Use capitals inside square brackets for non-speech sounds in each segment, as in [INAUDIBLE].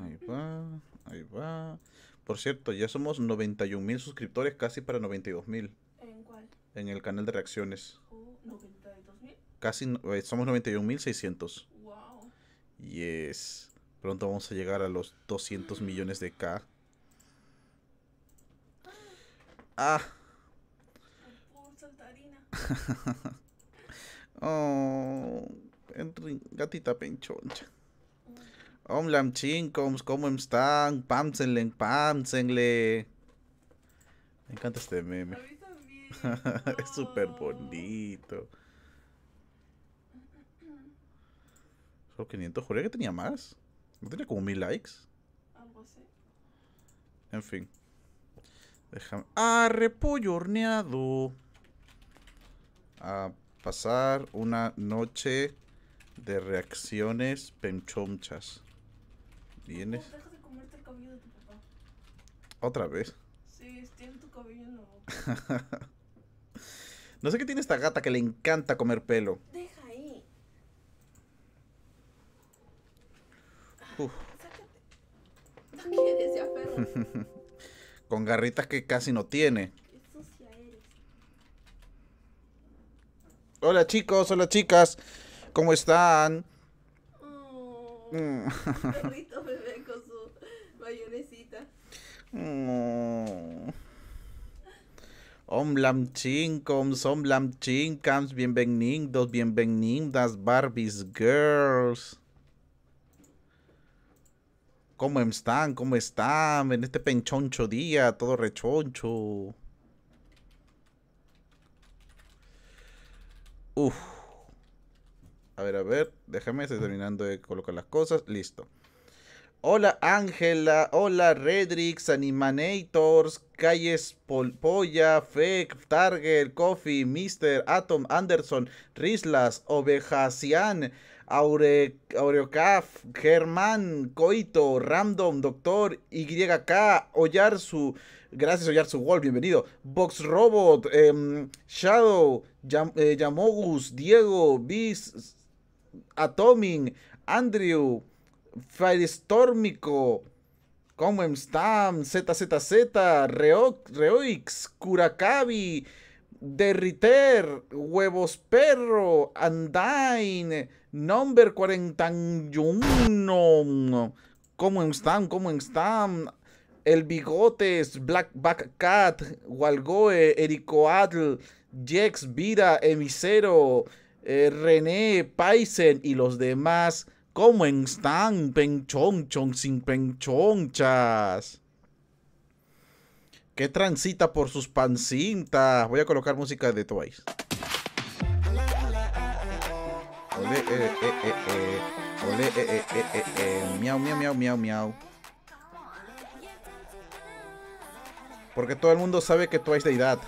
Ahí va, ahí va. Por cierto, ya somos 91 mil suscriptores, casi para 92 mil. ¿En cuál? En el canal de reacciones. ¿92.000? Casi, eh, somos 91.600 Wow. Yes. Pronto vamos a llegar a los 200 millones de K. [GASPS] Ah. Por saltarina. [LAUGHS] Oh, gatita penchoncha. Omlam chincoms, ¿cómo están? pamsenle pamsenle Me encanta este meme. [LAUGHS] es súper bonito. Solo 500, juré que tenía más. ¿No tenía como 1000 likes? Algo así. En fin. Déjame. ¡Ah, repollo horneado! Ah, pasar una noche de reacciones penchonchas. ¿Vienes? ¿Otra vez? Sí, tiene tu cabello [LAUGHS] no sé qué tiene esta gata que le encanta comer pelo. Deja ahí. Ah, [LAUGHS] Con garritas que casi no tiene. Hola chicos, hola chicas, ¿cómo están? Oh, mm. perrito bebé con su mayonesita. Oh. Mm. Omlam bienvenidos, bienvenidas, Barbies girls. ¿Cómo están? ¿Cómo están? En este penchoncho día, todo rechoncho. Uf. A ver, a ver, déjame, estoy terminando de colocar las cosas. Listo. Hola Ángela, hola Redrix, Animanators, Calles Polla, Fake, Target, Coffee, Mister, Atom, Anderson, Rislas, Ovejasian, Aure, Aureocaf, Germán, Coito, Random, Doctor, YK, Oyarsu, gracias Oyarsu Wall, bienvenido, Box Robot, em, Shadow, eh, Yamogus, Diego, Beast, Atomin, Andrew, Firestormico, Comemstam, ZZZ, Reo, Reoix, Kurakabi, Derriter, Huevos Perro, Andain, Number 41. ¿Cómo están? ¿Cómo están? El Bigotes, Black Back Cat, Walgoe, Ericoatl, Jex Vida, Emisero, eh, René, Paisen y los demás. ¿Cómo están? Penchonchon sin penchonchas que transita por sus pancintas. Voy a colocar música de Twice. Miau, miau, miau, miau, Porque todo el mundo sabe que Twice deidad.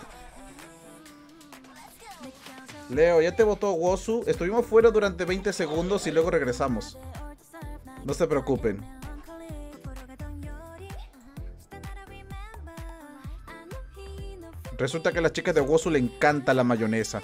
Leo, ya te votó Wosu. Estuvimos fuera durante 20 segundos y luego regresamos. No se preocupen. Resulta que a las chicas de Wosu le encanta la mayonesa.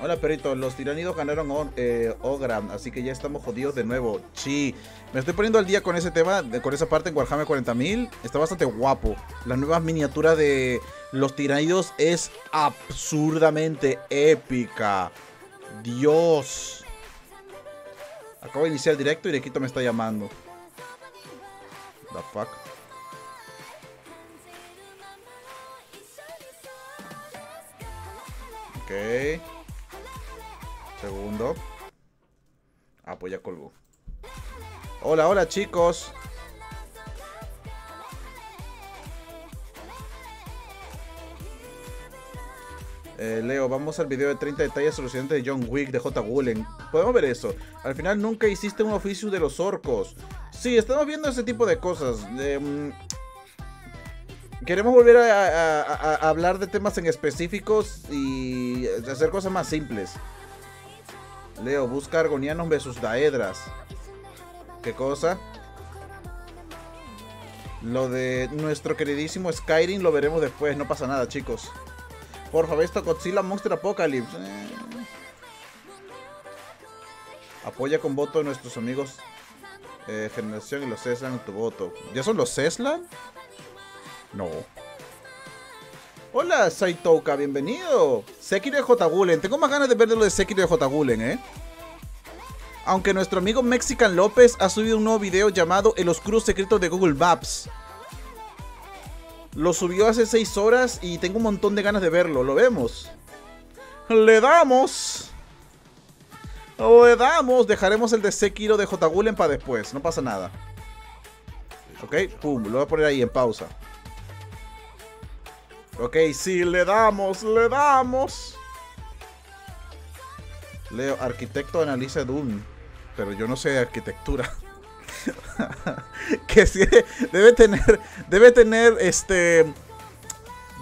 Hola perrito, los tiranidos ganaron eh, Ogram, así que ya estamos jodidos de nuevo. Sí, me estoy poniendo al día con ese tema, con esa parte en Warhammer 40.000. Está bastante guapo. La nueva miniatura de los tiranidos es absurdamente épica. Dios. Acabo de iniciar el directo y Requito me está llamando. The fuck. Segundo. Ah, pues ya colgó. Hola, hola chicos. Eh, Leo, vamos al video de 30 detalles solucionantes de John Wick de J. Woolen. Podemos ver eso. Al final nunca hiciste un oficio de los orcos. Sí, estamos viendo ese tipo de cosas. Em, queremos volver a, hablar de temas en específicos y pues, hacer cosas más simples. Leo, busca argonianos sus daedras. ¿Qué cosa? Lo de nuestro queridísimo Skyrim lo veremos después, no pasa nada, chicos. Por favor, esto Godzilla Monster Apocalypse. Eh. Apoya con voto a nuestros amigos eh, Generación y los Ceslan tu voto. ¿Ya son los Ceslan? No. Hola Saitouka, bienvenido. Sekiro de J. Gulen. Tengo más ganas de ver lo de Sekiro de J. Gulen, ¿eh? Aunque nuestro amigo Mexican López ha subido un nuevo video llamado El Oscuro Secreto de Google Maps. Lo subió hace 6 horas y tengo un montón de ganas de verlo. Lo vemos. Le damos. Le damos. Dejaremos el de Sekiro de J. Gulen para después. No pasa nada. Ok, pum. Lo voy a poner ahí en pausa. Ok, sí, le damos, le damos. Leo, arquitecto analiza Doom. Pero yo no sé arquitectura. [LAUGHS] que sí, debe tener, debe tener, este,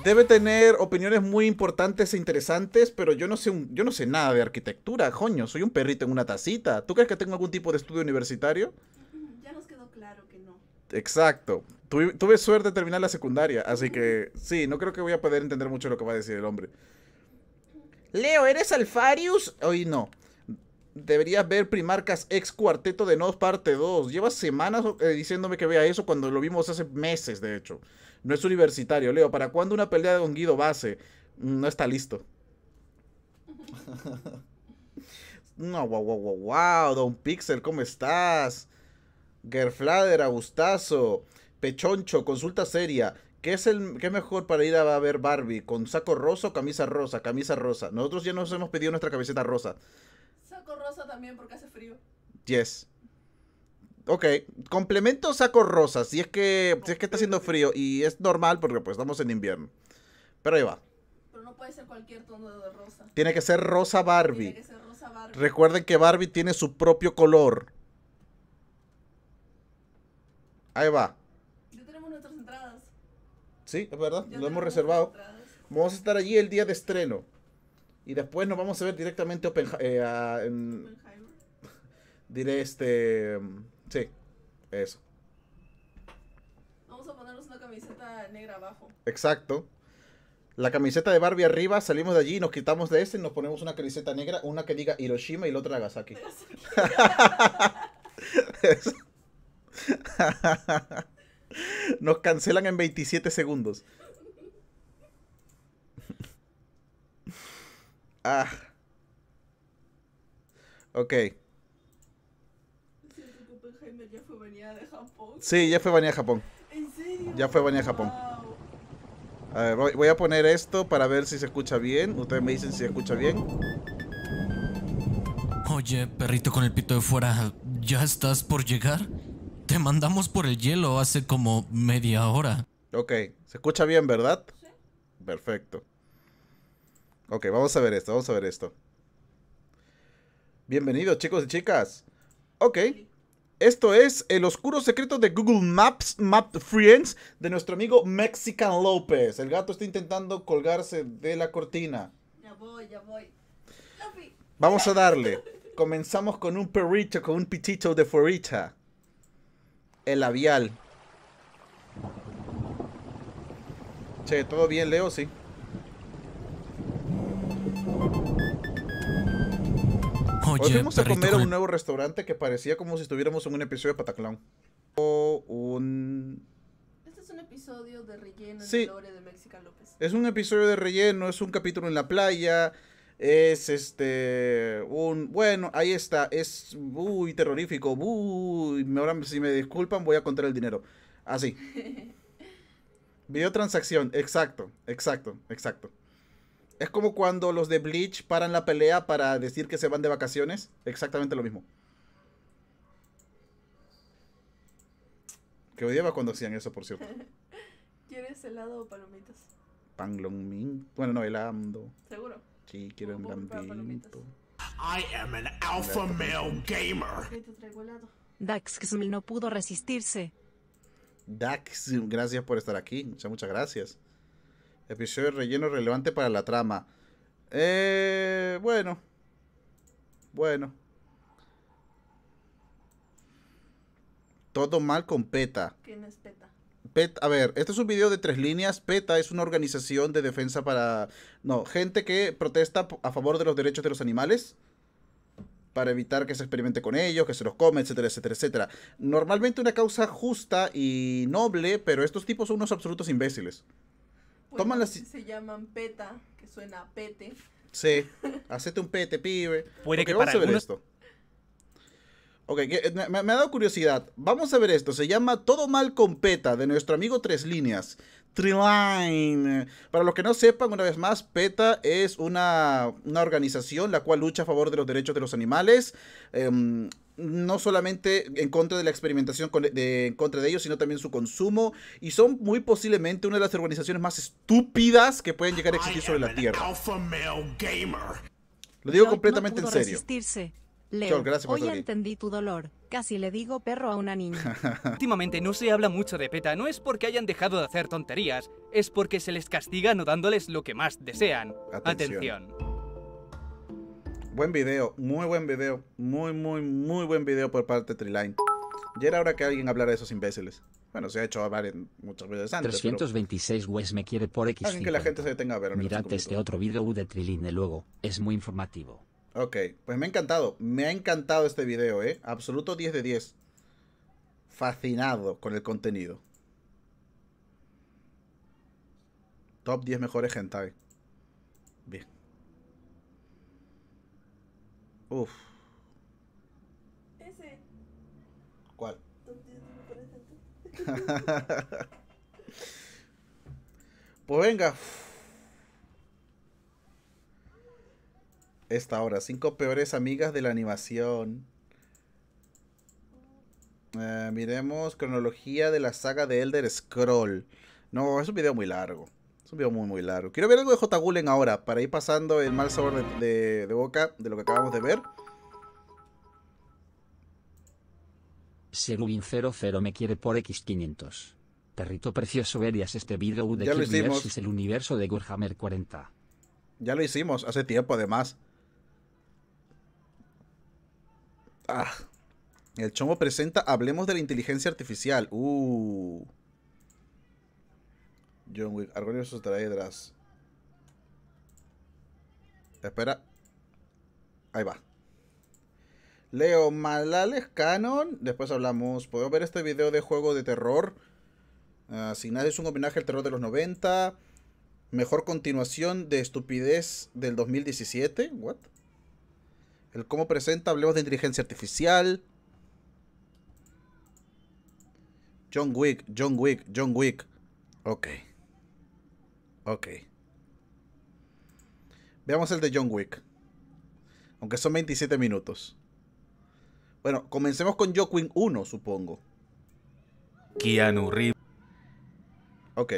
debe tener opiniones muy importantes e interesantes, pero yo no sé, yo no sé nada de arquitectura, coño, soy un perrito en una tacita. ¿Tú crees que tengo algún tipo de estudio universitario? Ya nos quedó claro que no. Exacto. Tuve, suerte de terminar la secundaria, así que sí, no creo que voy a poder entender mucho lo que va a decir el hombre. Leo, ¿eres Alfarius? Hoy no. Debería ver Primarcas ex cuarteto de Nos parte 2. Llevas semanas eh, diciéndome que vea eso cuando lo vimos hace meses, de hecho. No es universitario, Leo. ¿Para cuándo una pelea de Don Guido Base? Mm, no está listo. [LAUGHS] No, wow, wow, wow, wow, Don Pixel, ¿cómo estás? Gerflader, gustazo Pechoncho, consulta seria. ¿Qué es el qué mejor para ir a ver Barbie? ¿Con saco rosa o camisa rosa? Camisa rosa. Nosotros ya nos hemos pedido nuestra camiseta rosa. Saco rosa también porque hace frío. Yes. Ok, complemento saco rosa, si es que es que está haciendo frío y es normal porque pues estamos en invierno. Pero ahí va. Pero no puede ser cualquier tono de rosa. Tiene que ser rosa Barbie. Tiene que ser rosa Barbie. Recuerden que Barbie tiene su propio color. Ahí va. Ya tenemos nuestras entradas. Sí, es verdad, lo hemos reservado. Vamos a estar allí el día de estreno. Y después nos vamos a ver directamente a, eh, en, Diré este. Sí, eso. Vamos a ponernos una camiseta negra abajo. Exacto. La camiseta de Barbie arriba, salimos de allí, nos quitamos de este y nos ponemos una camiseta negra, una que diga Hiroshima y la otra Nagasaki. Nagasaki. [LAUGHS] [LAUGHS] [LAUGHS] Nos cancelan en 27 segundos. [LAUGHS] Ah. Ok. Sí, ya fue baneada de Japón. Ya fue bañada de Japón. A ver, voy, a poner esto para ver si se escucha bien. Ustedes me dicen si se escucha bien. Oye, perrito con el pito de fuera, ¿ya estás por llegar? te mandamos por el hielo hace como media hora. Ok, se escucha bien, ¿verdad? Sí. Perfecto. Ok, vamos a ver esto, vamos a ver esto. Bienvenidos chicos y chicas. Ok, esto es El Oscuro Secreto de Google Maps, Map Friends, de nuestro amigo Mexican López. El gato está intentando colgarse de la cortina. Ya voy, ya voy. Vamos a darle. Comenzamos con un perrito, con un pitito de forita el avial Che, ¿todo bien, Leo? Sí. Hoy fuimos a comer a un nuevo restaurante que parecía como si estuviéramos en un episodio de Pataclown. O un... Este es un episodio de relleno sí. de López. Es un episodio de relleno, es un capítulo en la playa, es este. Un. Bueno, ahí está. Es muy terrorífico. Uy, ahora si me disculpan, voy a contar el dinero. Así. [LAUGHS] Videotransacción, exacto, exacto, exacto. Es como cuando los de Bleach paran la pelea para decir que se van de vacaciones. Exactamente lo mismo. Que odiaba cuando hacían eso, por cierto. [LAUGHS] ¿Quieres helado o palomitas? Panglomín Bueno, no, helando. Seguro. Sí, quiero un I am an alpha male gamer. no pudo resistirse. Dax, gracias por estar aquí. Muchas, muchas gracias. Episodio relleno relevante para la trama. Eh, bueno. Bueno. Todo mal con PETA. ¿Quién es PETA? a ver, este es un video de tres líneas. PETA es una organización de defensa para. No, gente que protesta a favor de los derechos de los animales. Para evitar que se experimente con ellos, que se los come, etcétera, etcétera, etcétera. Normalmente una causa justa y noble, pero estos tipos son unos absolutos imbéciles. Toman las... Se llaman PETA, que suena a pete. Sí, [LAUGHS] hacete un pete, pibe. Puede que a esto Ok, eh, me, ha dado curiosidad. Vamos a ver esto. Se llama Todo Mal con PETA, de nuestro amigo Tres Líneas. Triline. Para los que no sepan, una vez más, PETA es una, organización la cual lucha a favor de los derechos de los animales. Em, no solamente en contra de la experimentación e, de, en contra de ellos, sino también su consumo. Y son muy posiblemente una de las organizaciones más estúpidas que pueden llegar a existir sobre la Tierra. Lo digo completamente en serio. Leo, hoy entendí tu dolor. Casi le digo perro a una niña. [LAUGHS] Últimamente no se habla mucho de PETA, no es porque hayan dejado de hacer tonterías, es porque se les castiga no dándoles lo que más desean. Atención. Buen video, muy buen video, muy, muy, muy buen video por parte de Triline. Y era hora que alguien hablara de esos imbéciles. Bueno, se ha hecho varias, muchas veces antes. 326 me quiere por X. Alguien que la gente se detenga a ver. Mirad este otro video de Triline luego, es muy informativo. Ok, pues me ha encantado. Me ha encantado este video, ¿eh? Absoluto 10 de 10. Fascinado con el contenido. Top 10 mejores hentai. Bien. Uf. Ese. ¿Cuál? Top 10 mejores [LAUGHS] hentai. pues venga. esta hora Cinco peores amigas de la animación. Eh, miremos cronología de la saga de Elder Scroll. No, es un video muy largo. Es un video muy, muy largo. Quiero ver algo de J. Gulen ahora, para ir pasando el mal sabor de, boca de lo que acabamos de ver. me quiere por X500. precioso este ya el universo de 40. Ya lo hicimos, hace tiempo además. Ah, el Chomo presenta Hablemos de la inteligencia artificial. Uh. John Wick, Argonio sus traedras. Espera. Ahí va. Leo Malales Canon. Después hablamos. Puedo ver este video de juego de terror. Ah, si es un homenaje al terror de los 90. Mejor continuación de estupidez del 2017. What? El cómo presenta, hablemos de inteligencia artificial. John Wick, John Wick, John Wick. Ok. Ok. Veamos el de John Wick. Aunque son 27 minutos. Bueno, comencemos con Joaquin 1, supongo. Keanu Reeves. Ok.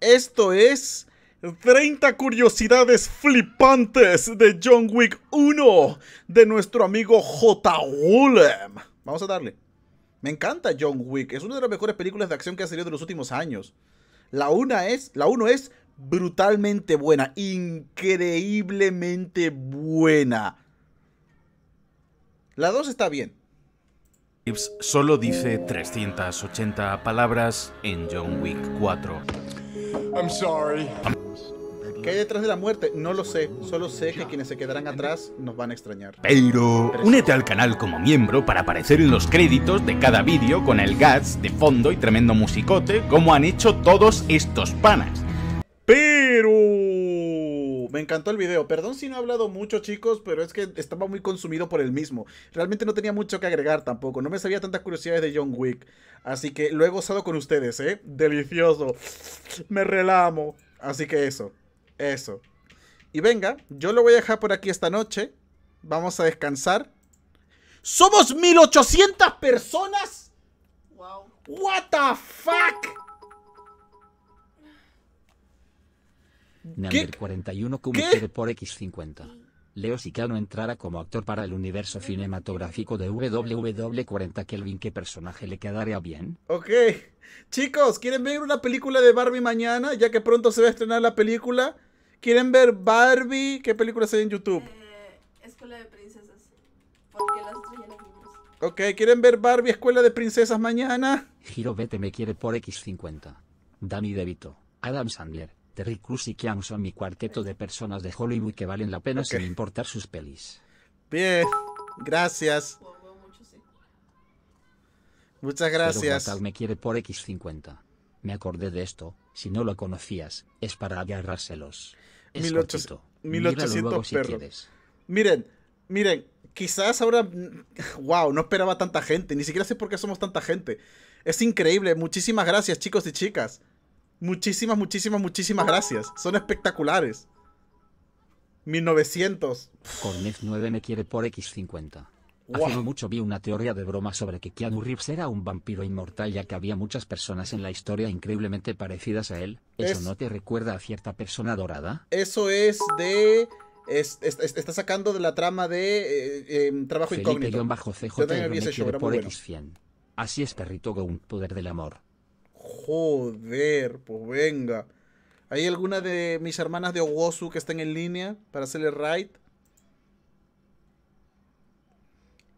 Esto es 30 curiosidades flipantes de John Wick 1 de nuestro amigo J. Willem. Vamos a darle. Me encanta John Wick. Es una de las mejores películas de acción que ha salido de los últimos años. La 1 es, es brutalmente buena, increíblemente buena. La 2 está bien. Solo dice 380 palabras en John Wick 4. I'm sorry. ¿Qué hay detrás de la muerte no lo sé, solo sé que quienes se quedarán atrás nos van a extrañar. Pero únete al canal como miembro para aparecer en los créditos de cada vídeo con el gas de fondo y tremendo musicote como han hecho todos estos panas. Pero me encantó el video. Perdón si no he hablado mucho, chicos, pero es que estaba muy consumido por el mismo. Realmente no tenía mucho que agregar tampoco. No me sabía tantas curiosidades de John Wick. Así que lo he gozado con ustedes, ¿eh? Delicioso. Me relamo. Así que eso. Eso. Y venga, yo lo voy a dejar por aquí esta noche. Vamos a descansar. ¡Somos 1800 personas! ¡Wow! ¡What the fuck! Neander 41 Comité por X50. Leo Sicano entrara como actor para el universo cinematográfico de WW40 Kelvin. ¿Qué personaje le quedaría bien? Ok. Chicos, ¿quieren ver una película de Barbie mañana? Ya que pronto se va a estrenar la película. ¿Quieren ver Barbie? ¿Qué películas hay en YouTube? Eh, Escuela de Princesas. Porque las Ok, ¿quieren ver Barbie Escuela de Princesas mañana? Giro vete me quiere por X50. Danny DeVito, Adam Sandler, Terry Cruz y Keanu son mi cuarteto de personas de Hollywood que valen la pena sin importar sus pelis. Bien, gracias. Muchas gracias. me quiere por X50. Me acordé de esto, si no lo conocías, es para agarrárselos. 1800, 1800 perros. Miren, miren, quizás ahora, wow, [LAUGHS] no esperaba tanta gente, ni siquiera sé por qué somos tanta gente. Es increíble, muchísimas gracias chicos y chicas. Muchísimas, muchísimas, muchísimas gracias. Son espectaculares. 1900. Cornet 9 me quiere por X50. Hace no mucho vi una teoría de broma sobre que Keanu Reeves era un vampiro inmortal ya que había muchas personas en la historia increíblemente parecidas a él. ¿Eso no te recuerda a cierta persona dorada? Eso es de... está sacando de la trama de eh, em, Trabajo Felipe Incógnito. Bajo CJ Yo por X100. Así es, perrito un poder del amor. Joder, pues venga. ¿Hay alguna de mis hermanas de Owosu que estén en línea para hacerle raid?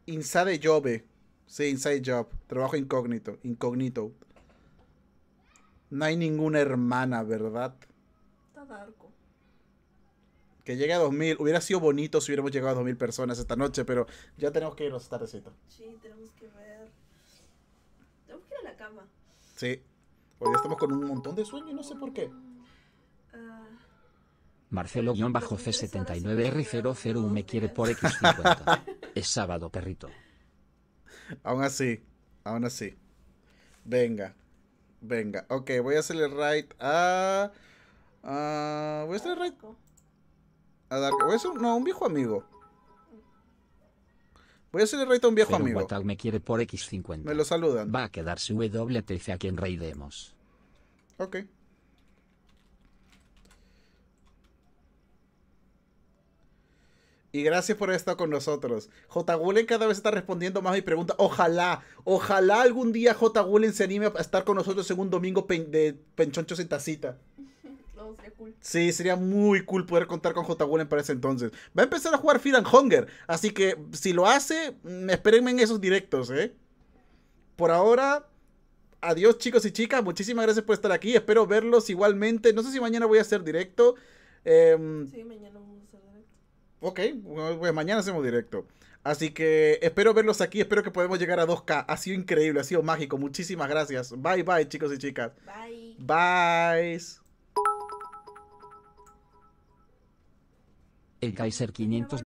Inside Job. Eh. Sí, Inside Job. Trabajo incógnito. Incógnito. No hay ninguna hermana, ¿verdad? Está darco. Que llegue a 2000. Hubiera sido bonito si hubiéramos llegado a 2000 personas esta noche, pero ya tenemos que irnos tardecito. Sí, tenemos que ver. Tenemos que ir a la cama. Sí. Hoy pues estamos con un montón de sueño y no sé por qué marcelo c 79 r 001 me quiere por X50. [LAUGHS] es sábado, perrito. Aún así, aún así. Venga, venga. Ok, voy a hacerle right a... voy a hacerle raid a dar Voy a no, un viejo amigo. Voy a hacerle right a un viejo amigo. me quiere por X50. Me lo saludan. Va a quedarse W13 a quien reidemos. Ok. Y gracias por estar con nosotros. J. cada vez está respondiendo más mis preguntas Ojalá, ojalá algún día J. Gulen se anime a estar con nosotros en un domingo de Penchonchos en Tacita. [LAUGHS] Sí, sería muy cool poder contar con J. para ese entonces. Va a empezar a jugar Fear and Hunger, así que si lo hace, mm, espérenme en esos directos, ¿eh? Por ahora, adiós chicos y chicas, muchísimas gracias por estar aquí, espero verlos igualmente. No sé si mañana voy a hacer directo. Em, sí, mañana ok, pues mañana hacemos directo. Así que espero verlos aquí, espero que podamos llegar a 2K. Ha sido increíble, ha sido mágico. Muchísimas gracias. Bye bye, chicos y chicas. Bye. Bye. El Kaiser 500